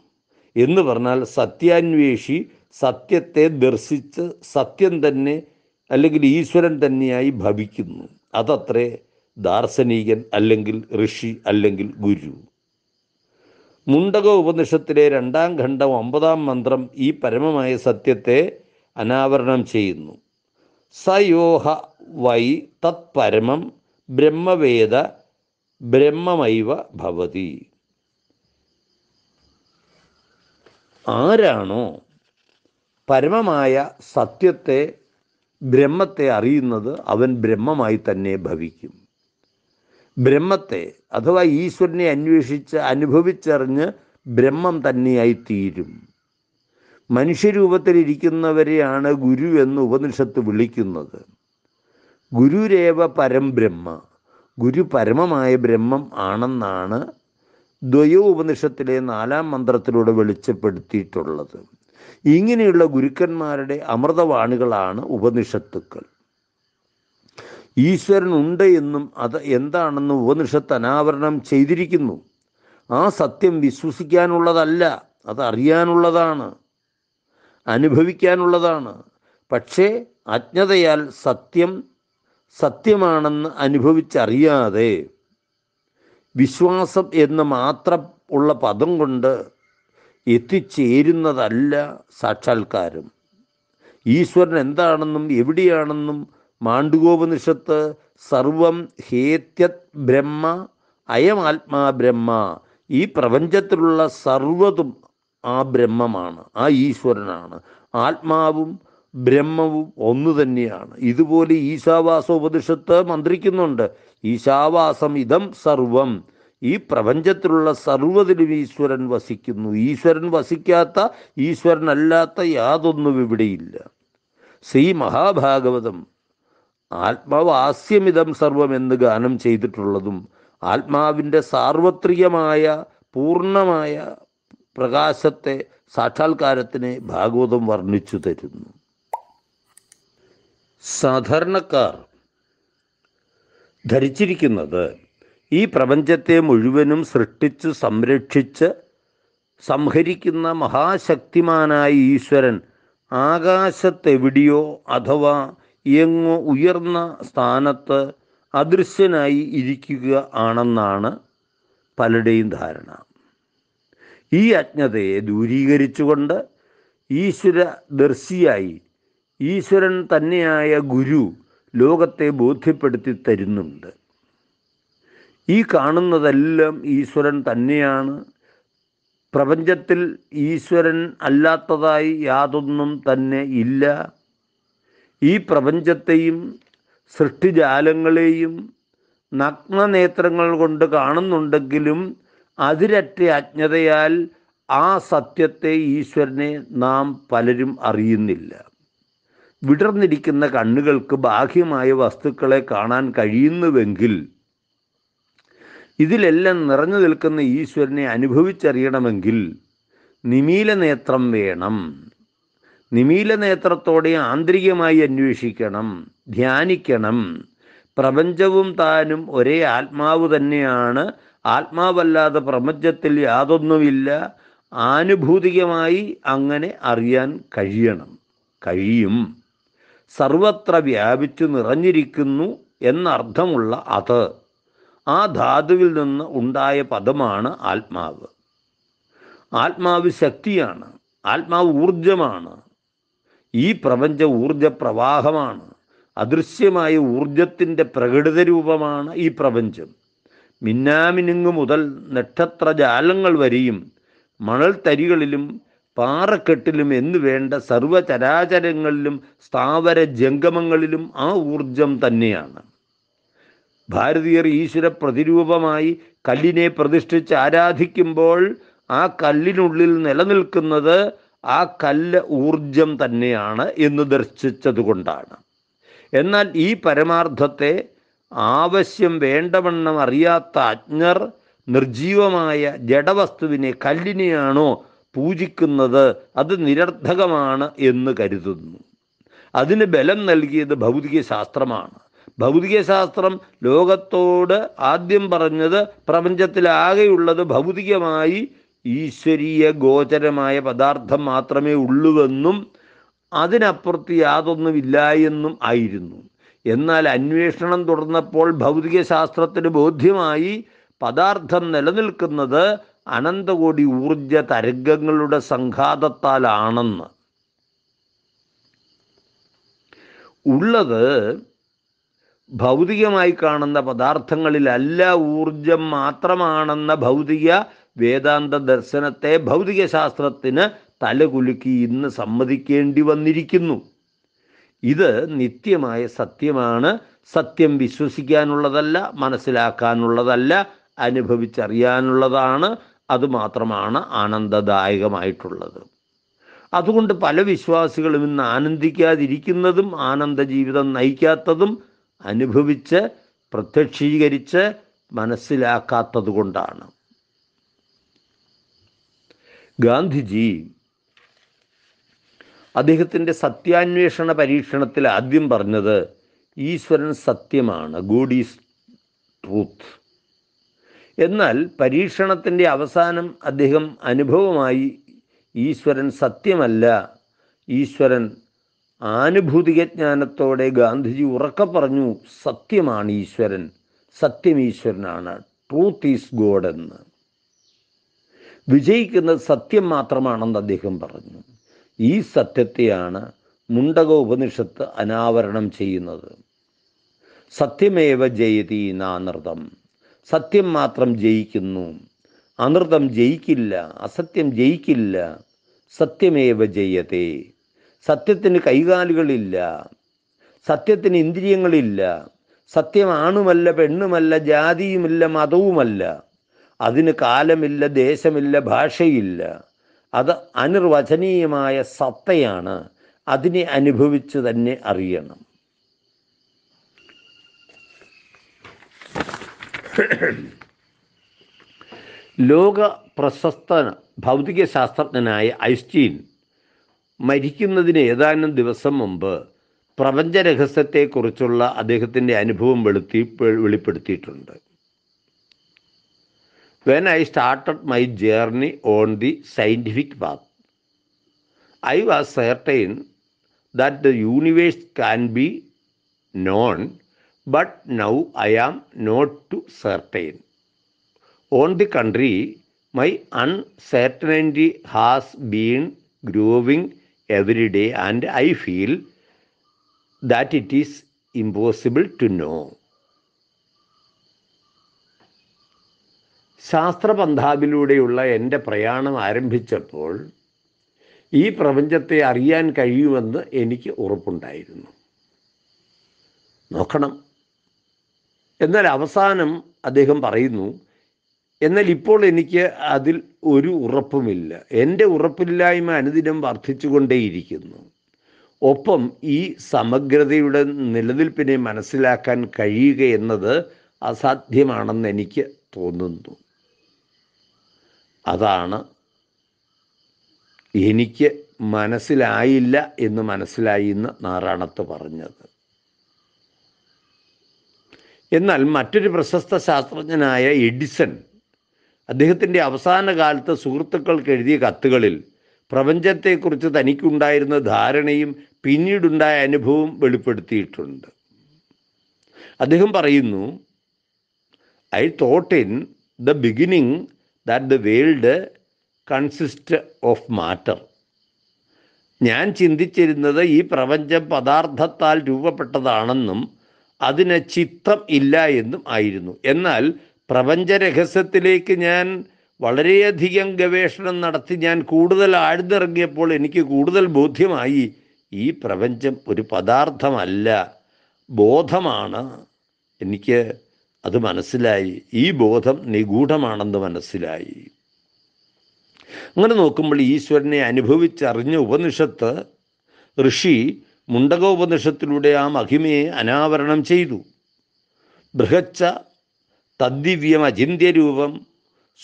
എന്ന് പറഞ്ഞാൽ സത്യാന്വേഷി സത്യത്തെ ദർശിച്ച് സത്യം തന്നെ അല്ലെങ്കിൽ ഈശ്വരൻ തന്നെയായി ഭവിക്കുന്നു അതത്രേ ദാർശനികൻ അല്ലെങ്കിൽ ഋഷി അല്ലെങ്കിൽ ഗുരു മുണ്ടക ഉപനിഷത്തിലെ രണ്ടാം ഖണ്ഡം ഒമ്പതാം മന്ത്രം ഈ പരമമായ സത്യത്തെ അനാവരണം ചെയ്യുന്നു സയോഹ വൈ തത്പരമം ബ്രഹ്മവേദ ബ്രഹ്മമൈവ ഭവതി ആരാണോ പരമമായ സത്യത്തെ ബ്രഹ്മത്തെ അറിയുന്നത് അവൻ ബ്രഹ്മമായി തന്നെ ഭവിക്കും ബ്രഹ്മത്തെ അഥവാ ഈശ്വരനെ അന്വേഷിച്ച് അനുഭവിച്ചറിഞ്ഞ് ബ്രഹ്മം തന്നെയായി തീരും മനുഷ്യരൂപത്തിലിരിക്കുന്നവരെയാണ് ഗുരു എന്ന് ഉപനിഷത്ത് വിളിക്കുന്നത് ഗുരുരേവ ബ്രഹ്മ ഗുരു പരമമായ ബ്രഹ്മം ആണെന്നാണ് ഉപനിഷത്തിലെ നാലാം മന്ത്രത്തിലൂടെ വെളിച്ചപ്പെടുത്തിയിട്ടുള്ളത് ഇങ്ങനെയുള്ള ഗുരുക്കന്മാരുടെ അമൃതവാണികളാണ് ഉപനിഷത്തുക്കൾ ഈശ്വരൻ ഉണ്ട് എന്നും അത് എന്താണെന്ന് ഉപനിഷത്ത് അനാവരണം ചെയ്തിരിക്കുന്നു ആ സത്യം വിശ്വസിക്കാനുള്ളതല്ല അത് അറിയാനുള്ളതാണ് അനുഭവിക്കാനുള്ളതാണ് പക്ഷേ അജ്ഞതയാൽ സത്യം സത്യമാണെന്ന് അനുഭവിച്ചറിയാതെ വിശ്വാസം എന്ന് മാത്രം ഉള്ള പദം കൊണ്ട് എത്തിച്ചേരുന്നതല്ല സാക്ഷാത്കാരം ഈശ്വരൻ എന്താണെന്നും എവിടെയാണെന്നും മാണ്ഡുഗോപനിഷത്ത് സർവം ഹേത്യത് ബ്രഹ്മ അയമാത്മാ ബ്രഹ്മ ഈ പ്രപഞ്ചത്തിലുള്ള സർവതും ആ ബ്രഹ്മമാണ് ആ ഈശ്വരനാണ് ആത്മാവും ബ്രഹ്മവും ഒന്നു തന്നെയാണ് ഇതുപോലെ ഈശാവാസ ഉപനിഷത്ത് മന്ത്രിക്കുന്നുണ്ട് ഈശാവാസം ഇതം സർവം ഈ പ്രപഞ്ചത്തിലുള്ള സർവ്വതിലും ഈശ്വരൻ വസിക്കുന്നു ഈശ്വരൻ വസിക്കാത്ത ഈശ്വരനല്ലാത്ത യാതൊന്നും ഇവിടെയില്ല ശ്രീ മഹാഭാഗവതം ആത്മാവ് സർവം എന്ന് ഗാനം ചെയ്തിട്ടുള്ളതും ആത്മാവിൻ്റെ സാർവത്രികമായ പൂർണ്ണമായ പ്രകാശത്തെ സാക്ഷാത്കാരത്തിന് ഭാഗവതം വർണ്ണിച്ചു തരുന്നു സാധാരണക്കാർ ധരിച്ചിരിക്കുന്നത് ഈ പ്രപഞ്ചത്തെ മുഴുവനും സൃഷ്ടിച്ചു സംരക്ഷിച്ച് സംഹരിക്കുന്ന മഹാശക്തിമാനായ ഈശ്വരൻ ആകാശത്തെവിടെയോ അഥവാ എങ്ങോ ഉയർന്ന സ്ഥാനത്ത് അദൃശ്യനായി ഇരിക്കുക ആണെന്നാണ് പലരുടെയും ധാരണ ഈ അജ്ഞതയെ ദൂരീകരിച്ചുകൊണ്ട് ഈശ്വര ദർശിയായി ഈശ്വരൻ തന്നെയായ ഗുരു ലോകത്തെ ബോധ്യപ്പെടുത്തി തരുന്നുണ്ട് ഈ കാണുന്നതെല്ലാം ഈശ്വരൻ തന്നെയാണ് പ്രപഞ്ചത്തിൽ ഈശ്വരൻ അല്ലാത്തതായി യാതൊന്നും തന്നെ ഇല്ല ഈ പ്രപഞ്ചത്തെയും സൃഷ്ടിജാലങ്ങളെയും നഗ്നനേത്രങ്ങൾ കൊണ്ട് കാണുന്നുണ്ടെങ്കിലും അതിരറ്റ അജ്ഞതയാൽ ആ സത്യത്തെ ഈശ്വരനെ നാം പലരും അറിയുന്നില്ല വിടർന്നിരിക്കുന്ന കണ്ണുകൾക്ക് ബാഹ്യമായ വസ്തുക്കളെ കാണാൻ കഴിയുന്നുവെങ്കിൽ ഇതിലെല്ലാം നിറഞ്ഞു നിൽക്കുന്ന ഈശ്വരനെ അനുഭവിച്ചറിയണമെങ്കിൽ നിമീല നേത്രം വേണം നിമീല നേത്രത്തോടെ ആന്തരികമായി അന്വേഷിക്കണം ധ്യാനിക്കണം പ്രപഞ്ചവും താനും ഒരേ ആത്മാവ് തന്നെയാണ് ആത്മാവല്ലാതെ പ്രപഞ്ചത്തിൽ യാതൊന്നുമില്ല ആനുഭൂതികമായി അങ്ങനെ അറിയാൻ കഴിയണം കഴിയും സർവത്ര വ്യാപിച്ചു നിറഞ്ഞിരിക്കുന്നു എന്നർത്ഥമുള്ള അത് ആ ധാതുവിൽ നിന്ന് ഉണ്ടായ പദമാണ് ആത്മാവ് ആത്മാവ് ശക്തിയാണ് ആത്മാവ് ഊർജമാണ് ഈ പ്രപഞ്ച ഊർജ പ്രവാഹമാണ് അദൃശ്യമായ ഊർജത്തിൻ്റെ പ്രകടിത രൂപമാണ് ഈ പ്രപഞ്ചം മിന്നാമിനുങ്ങ് മുതൽ നക്ഷത്ര ജാലങ്ങൾ വരെയും മണൽ തരികളിലും പാറക്കെട്ടിലും എന്നു വേണ്ട സർവചരാചരങ്ങളിലും സ്ഥാവര ജംഗമങ്ങളിലും ആ ഊർജം തന്നെയാണ് ഭാരതീയർ ഈശ്വര പ്രതിരൂപമായി കല്ലിനെ പ്രതിഷ്ഠിച്ച് ആരാധിക്കുമ്പോൾ ആ കല്ലിനുള്ളിൽ നിലനിൽക്കുന്നത് ആ കല്ല് ഊർജം തന്നെയാണ് എന്ന് ദർശിച്ചതുകൊണ്ടാണ് എന്നാൽ ഈ പരമാർത്ഥത്തെ ആവശ്യം വേണ്ടവണ്ണം അറിയാത്ത അജ്ഞർ നിർജീവമായ ജഡവസ്തുവിനെ കല്ലിനെയാണോ പൂജിക്കുന്നത് അത് നിരർത്ഥകമാണ് എന്ന് കരുതുന്നു അതിന് ബലം നൽകിയത് ഭൗതിക ശാസ്ത്രമാണ് ഭൗതിക ശാസ്ത്രം ലോകത്തോട് ആദ്യം പറഞ്ഞത് പ്രപഞ്ചത്തിലാകെയുള്ളത് ഭൗതികമായി ഈശ്വരീയ ഗോചരമായ പദാർത്ഥം മാത്രമേ ഉള്ളൂവെന്നും അതിനപ്പുറത്ത് യാതൊന്നുമില്ല എന്നും ആയിരുന്നു എന്നാൽ അന്വേഷണം തുടർന്നപ്പോൾ ഭൗതികശാസ്ത്രത്തിന് ബോധ്യമായി പദാർത്ഥം നിലനിൽക്കുന്നത് അനന്തകോടി ഊർജ തരംഗങ്ങളുടെ സംഘാതത്താലാണെന്ന് ഉള്ളത് ഭൗതികമായി കാണുന്ന പദാർത്ഥങ്ങളിലല്ല ഊർജം മാത്രമാണെന്ന ഭൗതിക വേദാന്ത ദർശനത്തെ ഭൗതിക ശാസ്ത്രത്തിന് തലകുലുക്കി ഇന്ന് സമ്മതിക്കേണ്ടി വന്നിരിക്കുന്നു ഇത് നിത്യമായ സത്യമാണ് സത്യം വിശ്വസിക്കാനുള്ളതല്ല മനസ്സിലാക്കാനുള്ളതല്ല അനുഭവിച്ചറിയാനുള്ളതാണ് അതുമാത്രമാണ് ആനന്ദദായകമായിട്ടുള്ളത് അതുകൊണ്ട് പല വിശ്വാസികളും ഇന്ന് ആനന്ദിക്കാതിരിക്കുന്നതും ആനന്ദ ജീവിതം നയിക്കാത്തതും അനുഭവിച്ച് പ്രത്യക്ഷീകരിച്ച് മനസ്സിലാക്കാത്തത് കൊണ്ടാണ് ഗാന്ധിജി അദ്ദേഹത്തിൻ്റെ സത്യാന്വേഷണ പരീക്ഷണത്തിൽ ആദ്യം പറഞ്ഞത് ഈശ്വരൻ സത്യമാണ് ഗോഡ് ഈസ് ട്രൂത്ത് എന്നാൽ പരീക്ഷണത്തിൻ്റെ അവസാനം അദ്ദേഹം അനുഭവമായി ഈശ്വരൻ സത്യമല്ല ഈശ്വരൻ ആനുഭൂതികജ്ഞാനത്തോടെ ഗാന്ധിജി ഉറക്കെ പറഞ്ഞു സത്യമാണ് ഈശ്വരൻ സത്യം ഈശ്വരനാണ് ട്രൂത്ത് ഈസ് ഗോഡ് എന്ന് വിജയിക്കുന്നത് സത്യം മാത്രമാണെന്ന് അദ്ദേഹം പറഞ്ഞു ഈ സത്യത്തെയാണ് മുണ്ടക ഉപനിഷത്ത് അനാവരണം ചെയ്യുന്നത് സത്യമേവ ജയതി നാനൃതം സത്യം മാത്രം ജയിക്കുന്നു അനൃതം ജയിക്കില്ല അസത്യം ജയിക്കില്ല സത്യമേവ ജയതേ സത്യത്തിന് കൈകാലുകളില്ല സത്യത്തിന് ഇന്ദ്രിയങ്ങളില്ല സത്യം ആണുമല്ല പെണ്ണുമല്ല ജാതിയുമില്ല മതവുമല്ല അതിന് കാലമില്ല ദേശമില്ല ഭാഷയില്ല അത് അനിർവചനീയമായ സത്തയാണ് അതിനെ അനുഭവിച്ച് തന്നെ അറിയണം ലോക പ്രശസ്ത ഭൗതിക ശാസ്ത്രജ്ഞനായ ഐസ്റ്റീൻ മരിക്കുന്നതിന് ഏതാനും ദിവസം മുമ്പ് പ്രപഞ്ച രഹസ്യത്തെക്കുറിച്ചുള്ള അദ്ദേഹത്തിൻ്റെ അനുഭവം വെളുത്തി വെളിപ്പെടുത്തിയിട്ടുണ്ട് When I started my journey on the scientific path, I was certain that the universe can be known, but now I am not too certain. On the contrary, my uncertainty has been growing every day, and I feel that it is impossible to know. ശാസ്ത്രപന്ഥാവിലൂടെയുള്ള എൻ്റെ പ്രയാണം ആരംഭിച്ചപ്പോൾ ഈ പ്രപഞ്ചത്തെ അറിയാൻ കഴിയുമെന്ന് എനിക്ക് ഉറപ്പുണ്ടായിരുന്നു നോക്കണം എന്നാൽ അവസാനം അദ്ദേഹം പറയുന്നു എന്നാൽ ഇപ്പോൾ എനിക്ക് അതിൽ ഒരു ഉറപ്പുമില്ല എൻ്റെ ഉറപ്പില്ലായ്മ അനുദിനം വർദ്ധിച്ചുകൊണ്ടേയിരിക്കുന്നു ഒപ്പം ഈ സമഗ്രതയുടെ നിലനിൽപ്പിനെ മനസ്സിലാക്കാൻ കഴിയുക എന്നത് അസാധ്യമാണെന്ന് എനിക്ക് തോന്നുന്നു അതാണ് എനിക്ക് മനസ്സിലായില്ല എന്ന് മനസ്സിലായി എന്ന് നാരായണത്ത് പറഞ്ഞത് എന്നാൽ മറ്റൊരു പ്രശസ്ത ശാസ്ത്രജ്ഞനായ എഡിസൺ അദ്ദേഹത്തിൻ്റെ അവസാന കാലത്ത് സുഹൃത്തുക്കൾക്ക് എഴുതിയ കത്തുകളിൽ പ്രപഞ്ചത്തെക്കുറിച്ച് തനിക്കുണ്ടായിരുന്ന ധാരണയും പിന്നീടുണ്ടായ അനുഭവവും വെളിപ്പെടുത്തിയിട്ടുണ്ട് അദ്ദേഹം പറയുന്നു I thought in the beginning that the world consist of matter ഞാൻ ചിന്തിച്ചിരുന്നത് ഈ പ്രപഞ്ചം പദാർത്ഥത്താൽ രൂപപ്പെട്ടതാണെന്നും അതിന് ചിത്തം ഇല്ല എന്നും ആയിരുന്നു എന്നാൽ പ്രപഞ്ച രഹസ്യത്തിലേക്ക് ഞാൻ വളരെയധികം ഗവേഷണം നടത്തി ഞാൻ കൂടുതൽ ആഴ്ന്നിറങ്ങിയപ്പോൾ എനിക്ക് കൂടുതൽ ബോധ്യമായി ഈ പ്രപഞ്ചം ഒരു പദാർത്ഥമല്ല ബോധമാണ് എനിക്ക് അത് മനസ്സിലായി ഈ ബോധം നിഗൂഢമാണെന്ന് മനസ്സിലായി അങ്ങനെ നോക്കുമ്പോൾ ഈശ്വരനെ അനുഭവിച്ചറിഞ്ഞ ഉപനിഷത്ത് ഋഷി മുണ്ടക ഉപനിഷത്തിലൂടെ ആ മഹിമയെ അനാവരണം ചെയ്തു ബൃഹച്ച തദ്ദിവ്യം അചിന്ത്യരൂപം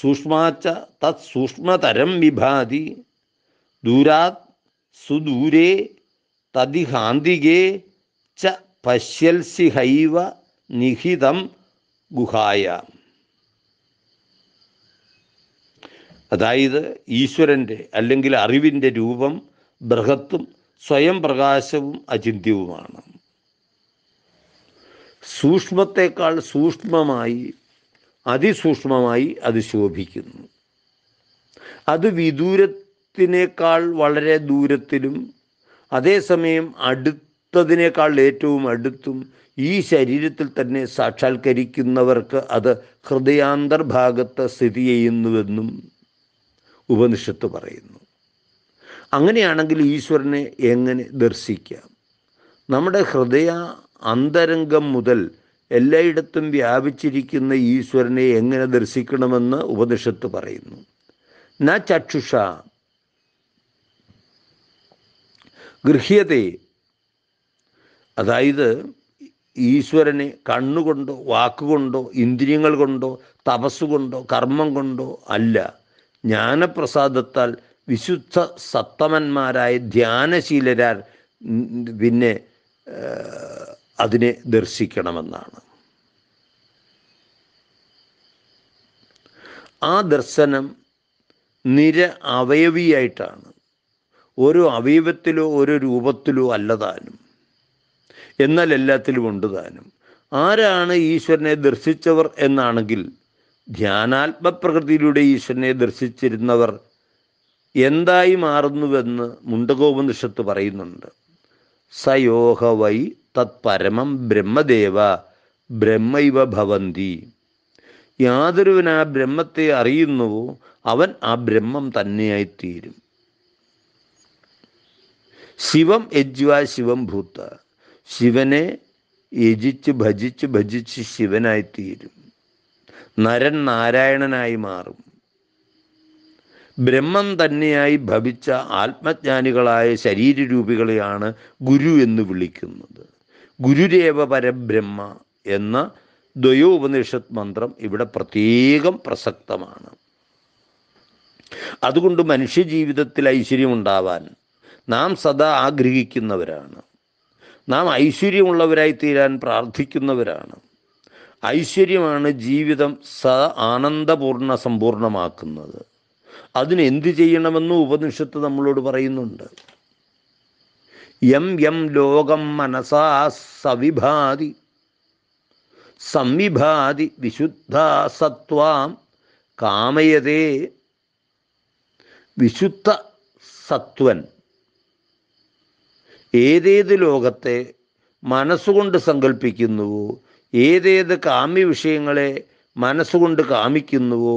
സൂക്ഷ്മാച്ച തത് സൂക്ഷ്മതരം വിഭാതി ദൂരാത് സുദൂരേ തതിഹാന്തികേ ച പശ്യൽസിഹൈവ നിഹിതം ഗുഹായ അതായത് ഈശ്വരൻ്റെ അല്ലെങ്കിൽ അറിവിൻ്റെ രൂപം ബൃഹത്തും സ്വയം പ്രകാശവും അചിന്ത്യവുമാണ് സൂക്ഷ്മത്തെക്കാൾ സൂക്ഷ്മമായി അതിസൂക്ഷ്മമായി അത് ശോഭിക്കുന്നു അത് വിദൂരത്തിനേക്കാൾ വളരെ ദൂരത്തിലും അതേസമയം അടുത്തതിനേക്കാൾ ഏറ്റവും അടുത്തും ഈ ശരീരത്തിൽ തന്നെ സാക്ഷാത്കരിക്കുന്നവർക്ക് അത് ഹൃദയാന്തർഭാഗത്ത് സ്ഥിതി ചെയ്യുന്നുവെന്നും ഉപനിഷത്ത് പറയുന്നു അങ്ങനെയാണെങ്കിൽ ഈശ്വരനെ എങ്ങനെ ദർശിക്കാം നമ്മുടെ ഹൃദയ അന്തരംഗം മുതൽ എല്ലായിടത്തും വ്യാപിച്ചിരിക്കുന്ന ഈശ്വരനെ എങ്ങനെ ദർശിക്കണമെന്ന് ഉപനിഷത്ത് പറയുന്നു ന ചക്ഷുഷ ഗൃഹ്യതേ അതായത് ഈശ്വരനെ കണ്ണുകൊണ്ടോ വാക്കുകൊണ്ടോ ഇന്ദ്രിയങ്ങൾ കൊണ്ടോ തപസ്സുകൊണ്ടോ കർമ്മം കൊണ്ടോ അല്ല ജ്ഞാനപ്രസാദത്താൽ വിശുദ്ധ സത്തമന്മാരായ ധ്യാനശീലരാൽ പിന്നെ അതിനെ ദർശിക്കണമെന്നാണ് ആ ദർശനം നിര അവയവിയായിട്ടാണ് ഓരോ അവയവത്തിലോ ഓരോ രൂപത്തിലോ അല്ലതാനും എന്നാൽ എല്ലാത്തിലും ഉണ്ട് താനും ആരാണ് ഈശ്വരനെ ദർശിച്ചവർ എന്നാണെങ്കിൽ ധ്യാനാത്മപ്രകൃതിയിലൂടെ ഈശ്വരനെ ദർശിച്ചിരുന്നവർ എന്തായി മാറുന്നുവെന്ന് മുണ്ടകോപനിഷത്ത് പറയുന്നുണ്ട് സയോഹ വൈ തത്പരമം ബ്രഹ്മദേവ ബ്രഹ്മൈവ ഭവന്തി യാതൊരുവനാ ബ്രഹ്മത്തെ അറിയുന്നുവോ അവൻ ആ ബ്രഹ്മം തന്നെയായിത്തീരും ശിവം യജ്വാ ശിവം ഭൂത്ത ശിവനെ യജിച്ച് ഭജിച്ച് ഭജിച്ച് ശിവനായിത്തീരും നരൻ നാരായണനായി മാറും ബ്രഹ്മം തന്നെയായി ഭവിച്ച ആത്മജ്ഞാനികളായ ശരീരരൂപികളെയാണ് ഗുരു എന്ന് വിളിക്കുന്നത് ഗുരുരേവ പരബ്രഹ്മ എന്ന ദ്വയോപനിഷത്ത് മന്ത്രം ഇവിടെ പ്രത്യേകം പ്രസക്തമാണ് അതുകൊണ്ട് മനുഷ്യജീവിതത്തിൽ ഐശ്വര്യമുണ്ടാവാൻ നാം സദാ ആഗ്രഹിക്കുന്നവരാണ് നാം ഐശ്വര്യമുള്ളവരായി തീരാൻ പ്രാർത്ഥിക്കുന്നവരാണ് ഐശ്വര്യമാണ് ജീവിതം സ ആനന്ദപൂർണ്ണ സമ്പൂർണമാക്കുന്നത് അതിനെന്ത് ചെയ്യണമെന്ന് ഉപനിഷത്ത് നമ്മളോട് പറയുന്നുണ്ട് യം യം ലോകം മനസാ സവിഭാതി സംവിഭാതി വിശുദ്ധ സത്വാം കാമയതേ വിശുദ്ധ സത്വൻ ഏതേത് ലോകത്തെ മനസ്സുകൊണ്ട് സങ്കല്പിക്കുന്നുവോ ഏതേത് കാമ്യ വിഷയങ്ങളെ മനസ്സുകൊണ്ട് കാമിക്കുന്നുവോ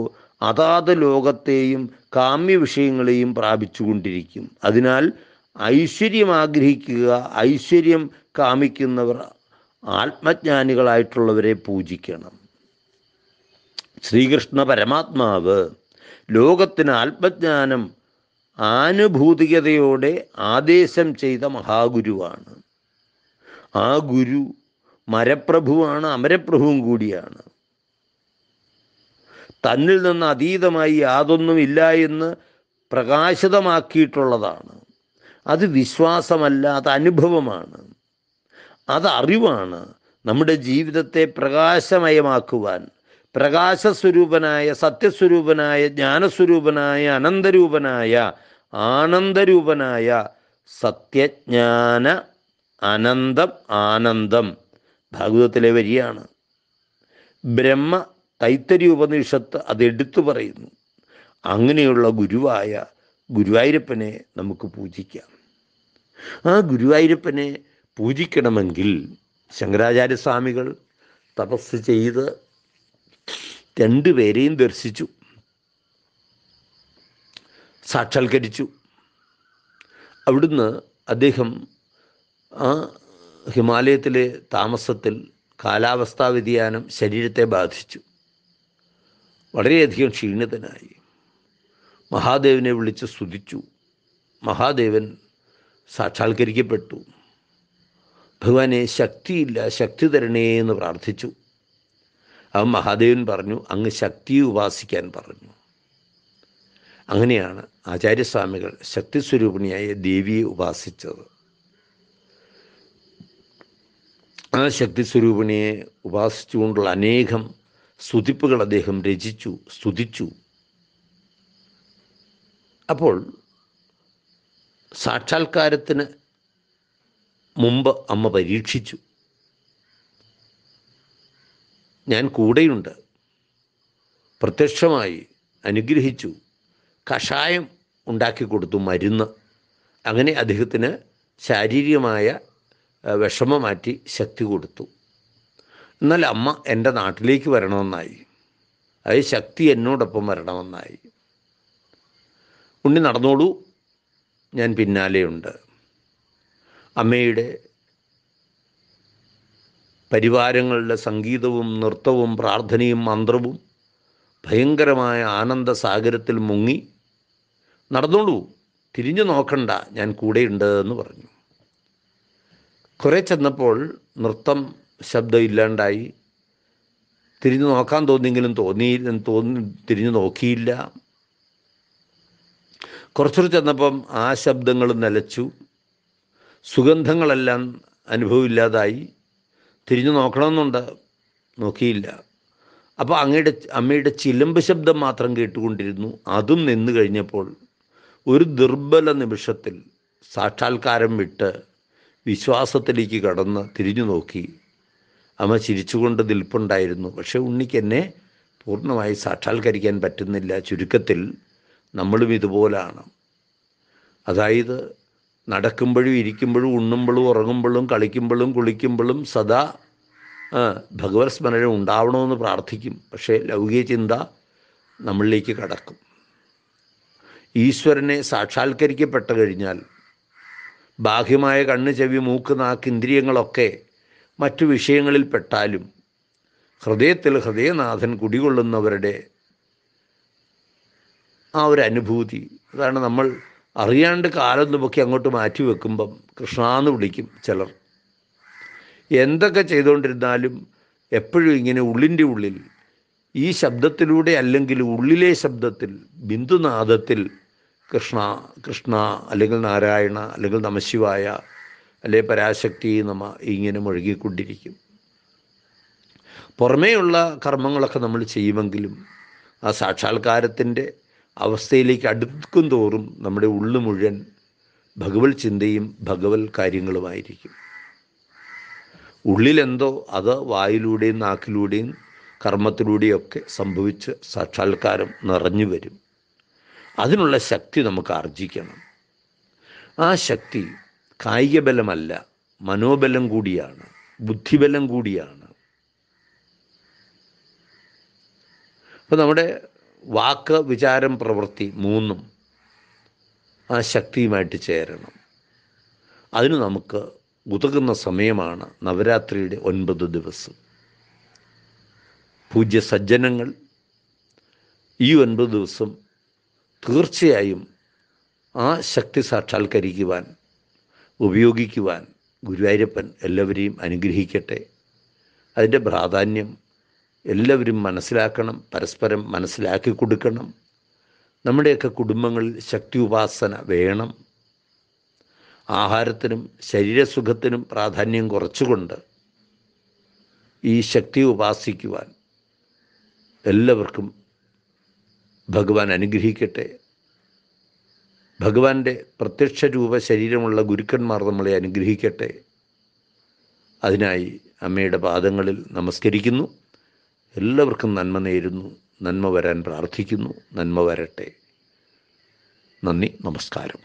അതാത് ലോകത്തെയും കാമ്യ വിഷയങ്ങളെയും പ്രാപിച്ചുകൊണ്ടിരിക്കും അതിനാൽ ഐശ്വര്യം ആഗ്രഹിക്കുക ഐശ്വര്യം കാമിക്കുന്നവർ ആത്മജ്ഞാനികളായിട്ടുള്ളവരെ പൂജിക്കണം ശ്രീകൃഷ്ണ പരമാത്മാവ് ലോകത്തിന് ആത്മജ്ഞാനം ആനുഭൂതികതയോടെ ആദേശം ചെയ്ത മഹാഗുരുവാണ് ആ ഗുരു മരപ്രഭുവാണ് അമരപ്രഭുവും കൂടിയാണ് തന്നിൽ നിന്ന് അതീതമായി യാതൊന്നുമില്ല എന്ന് പ്രകാശിതമാക്കിയിട്ടുള്ളതാണ് അത് വിശ്വാസമല്ല അത് അനുഭവമാണ് അത് അറിവാണ് നമ്മുടെ ജീവിതത്തെ പ്രകാശമയമാക്കുവാൻ പ്രകാശസ്വരൂപനായ സത്യസ്വരൂപനായ ജ്ഞാനസ്വരൂപനായ അനന്തരൂപനായ ആനന്ദരൂപനായ സത്യജ്ഞാന അനന്തം ആനന്ദം ഭാഗവതത്തിലെ വരിയാണ് ബ്രഹ്മ അത് അതെടുത്തു പറയുന്നു അങ്ങനെയുള്ള ഗുരുവായ ഗുരുവായൂരപ്പനെ നമുക്ക് പൂജിക്കാം ആ ഗുരുവായൂരപ്പനെ പൂജിക്കണമെങ്കിൽ ശങ്കരാചാര്യസ്വാമികൾ തപസ് ചെയ്ത് രണ്ടുപേരെയും ദർശിച്ചു സാക്ഷാത്കരിച്ചു അവിടുന്ന് അദ്ദേഹം ആ ഹിമാലയത്തിലെ താമസത്തിൽ കാലാവസ്ഥാ വ്യതിയാനം ശരീരത്തെ ബാധിച്ചു വളരെയധികം ക്ഷീണിതനായി മഹാദേവനെ വിളിച്ച് സ്തുതിച്ചു മഹാദേവൻ സാക്ഷാത്കരിക്കപ്പെട്ടു ഭഗവാനെ ശക്തിയില്ല ശക്തി തരണേ എന്ന് പ്രാർത്ഥിച്ചു അവൻ മഹാദേവൻ പറഞ്ഞു അങ്ങ് ശക്തിയെ ഉപാസിക്കാൻ പറഞ്ഞു അങ്ങനെയാണ് ആചാര്യസ്വാമികൾ ശക്തിസ്വരൂപിണിയായ ദേവിയെ ഉപാസിച്ചത് ആ ശക്തിസ്വരൂപിണിയെ ഉപാസിച്ചുകൊണ്ടുള്ള അനേകം സ്തുതിപ്പുകൾ അദ്ദേഹം രചിച്ചു സ്തുതിച്ചു അപ്പോൾ സാക്ഷാത്കാരത്തിന് മുമ്പ് അമ്മ പരീക്ഷിച്ചു ഞാൻ കൂടെയുണ്ട് പ്രത്യക്ഷമായി അനുഗ്രഹിച്ചു കഷായം ഉണ്ടാക്കി കൊടുത്തു മരുന്ന് അങ്ങനെ അദ്ദേഹത്തിന് ശാരീരികമായ വിഷമം മാറ്റി ശക്തി കൊടുത്തു എന്നാൽ അമ്മ എൻ്റെ നാട്ടിലേക്ക് വരണമെന്നായി അതായത് ശക്തി എന്നോടൊപ്പം വരണമെന്നായി ഉണ്ണി നടന്നോളൂ ഞാൻ പിന്നാലെയുണ്ട് അമ്മയുടെ പരിവാരങ്ങളുടെ സംഗീതവും നൃത്തവും പ്രാർത്ഥനയും മന്ത്രവും ഭയങ്കരമായ ആനന്ദസാഗരത്തിൽ മുങ്ങി നടന്നോളൂ തിരിഞ്ഞു നോക്കണ്ട ഞാൻ കൂടെയുണ്ട് എന്ന് പറഞ്ഞു കുറേ ചെന്നപ്പോൾ നൃത്തം ശബ്ദം ഇല്ലാണ്ടായി തിരിഞ്ഞു നോക്കാൻ തോന്നിയെങ്കിലും തോന്നി തോന്നി തിരിഞ്ഞു നോക്കിയില്ല കുറച്ചുകൂടി ചെന്നപ്പം ആ ശബ്ദങ്ങൾ നിലച്ചു സുഗന്ധങ്ങളെല്ലാം അനുഭവമില്ലാതായി തിരിഞ്ഞു നോക്കണമെന്നുണ്ട് നോക്കിയില്ല അപ്പോൾ അങ്ങയുടെ അമ്മയുടെ ചിലമ്പ് ശബ്ദം മാത്രം കേട്ടുകൊണ്ടിരുന്നു അതും നിന്ന് കഴിഞ്ഞപ്പോൾ ഒരു ദുർബല നിമിഷത്തിൽ സാക്ഷാത്കാരം വിട്ട് വിശ്വാസത്തിലേക്ക് കടന്ന് തിരിഞ്ഞു നോക്കി അമ്മ ചിരിച്ചുകൊണ്ട് നിൽപ്പുണ്ടായിരുന്നു പക്ഷേ ഉണ്ണിക്ക് എന്നെ പൂർണ്ണമായി സാക്ഷാത്കരിക്കാൻ പറ്റുന്നില്ല ചുരുക്കത്തിൽ നമ്മളും ഇതുപോലാണ് അതായത് നടക്കുമ്പോഴും ഇരിക്കുമ്പോഴും ഉണ്ണുമ്പോഴും ഉറങ്ങുമ്പോഴും കളിക്കുമ്പോഴും കുളിക്കുമ്പോഴും സദാ ഭഗവത് സ്മരണ ഉണ്ടാവണമെന്ന് പ്രാർത്ഥിക്കും പക്ഷേ ലൗകിക ചിന്ത നമ്മളിലേക്ക് കടക്കും ഈശ്വരനെ സാക്ഷാത്കരിക്കപ്പെട്ട കഴിഞ്ഞാൽ ബാഹ്യമായ കണ്ണ് ചെവി മൂക്ക് നാക്ക് ഇന്ദ്രിയങ്ങളൊക്കെ മറ്റു വിഷയങ്ങളിൽ പെട്ടാലും ഹൃദയത്തിൽ ഹൃദയനാഥൻ കുടികൊള്ളുന്നവരുടെ ആ ഒരു അനുഭൂതി അതാണ് നമ്മൾ അറിയാണ്ട് കാലം നോക്കി അങ്ങോട്ട് മാറ്റി വെക്കുമ്പം കൃഷ്ണാന്ന് വിളിക്കും ചിലർ എന്തൊക്കെ ചെയ്തുകൊണ്ടിരുന്നാലും എപ്പോഴും ഇങ്ങനെ ഉള്ളിൻ്റെ ഉള്ളിൽ ഈ ശബ്ദത്തിലൂടെ അല്ലെങ്കിൽ ഉള്ളിലെ ശബ്ദത്തിൽ ബിന്ദുനാദത്തിൽ കൃഷ്ണ കൃഷ്ണ അല്ലെങ്കിൽ നാരായണ അല്ലെങ്കിൽ നമശിവായ അല്ലെ പരാശക്തി നമ ഇങ്ങനെ മുഴുകിക്കൊണ്ടിരിക്കും പുറമേയുള്ള കർമ്മങ്ങളൊക്കെ നമ്മൾ ചെയ്യുമെങ്കിലും ആ സാക്ഷാത്കാരത്തിൻ്റെ അവസ്ഥയിലേക്ക് അടുക്കും തോറും നമ്മുടെ ഉള്ളു മുഴുവൻ ഭഗവത് ചിന്തയും ഭഗവത് കാര്യങ്ങളുമായിരിക്കും ഉള്ളിലെന്തോ അത് വായിലൂടെയും നാക്കിലൂടെയും കർമ്മത്തിലൂടെയൊക്കെ സംഭവിച്ച് സാക്ഷാത്കാരം നിറഞ്ഞു വരും അതിനുള്ള ശക്തി നമുക്ക് ആർജിക്കണം ആ ശക്തി കായികബലമല്ല മനോബലം കൂടിയാണ് ബുദ്ധിബലം കൂടിയാണ് അപ്പോൾ നമ്മുടെ വാക്ക് വിചാരം പ്രവൃത്തി മൂന്നും ആ ശക്തിയുമായിട്ട് ചേരണം അതിന് നമുക്ക് ഉതകുന്ന സമയമാണ് നവരാത്രിയുടെ ഒൻപത് ദിവസം പൂജ്യ സജ്ജനങ്ങൾ ഈ ഒൻപത് ദിവസം തീർച്ചയായും ആ ശക്തി സാക്ഷാത്കരിക്കുവാൻ ഉപയോഗിക്കുവാൻ ഗുരുവായൂരപ്പൻ എല്ലാവരെയും അനുഗ്രഹിക്കട്ടെ അതിൻ്റെ പ്രാധാന്യം എല്ലാവരും മനസ്സിലാക്കണം പരസ്പരം മനസ്സിലാക്കി കൊടുക്കണം നമ്മുടെയൊക്കെ കുടുംബങ്ങളിൽ ശക്തി ഉപാസന വേണം ആഹാരത്തിനും ശരീരസുഖത്തിനും പ്രാധാന്യം കുറച്ചുകൊണ്ട് ഈ ശക്തി ഉപാസിക്കുവാൻ എല്ലാവർക്കും ഭഗവാൻ അനുഗ്രഹിക്കട്ടെ ഭഗവാന്റെ പ്രത്യക്ഷ രൂപ ശരീരമുള്ള ഗുരുക്കന്മാർ നമ്മളെ അനുഗ്രഹിക്കട്ടെ അതിനായി അമ്മയുടെ പാദങ്ങളിൽ നമസ്കരിക്കുന്നു എല്ലാവർക്കും നന്മ നേരുന്നു നന്മ വരാൻ പ്രാർത്ഥിക്കുന്നു നന്മ വരട്ടെ നന്ദി നമസ്കാരം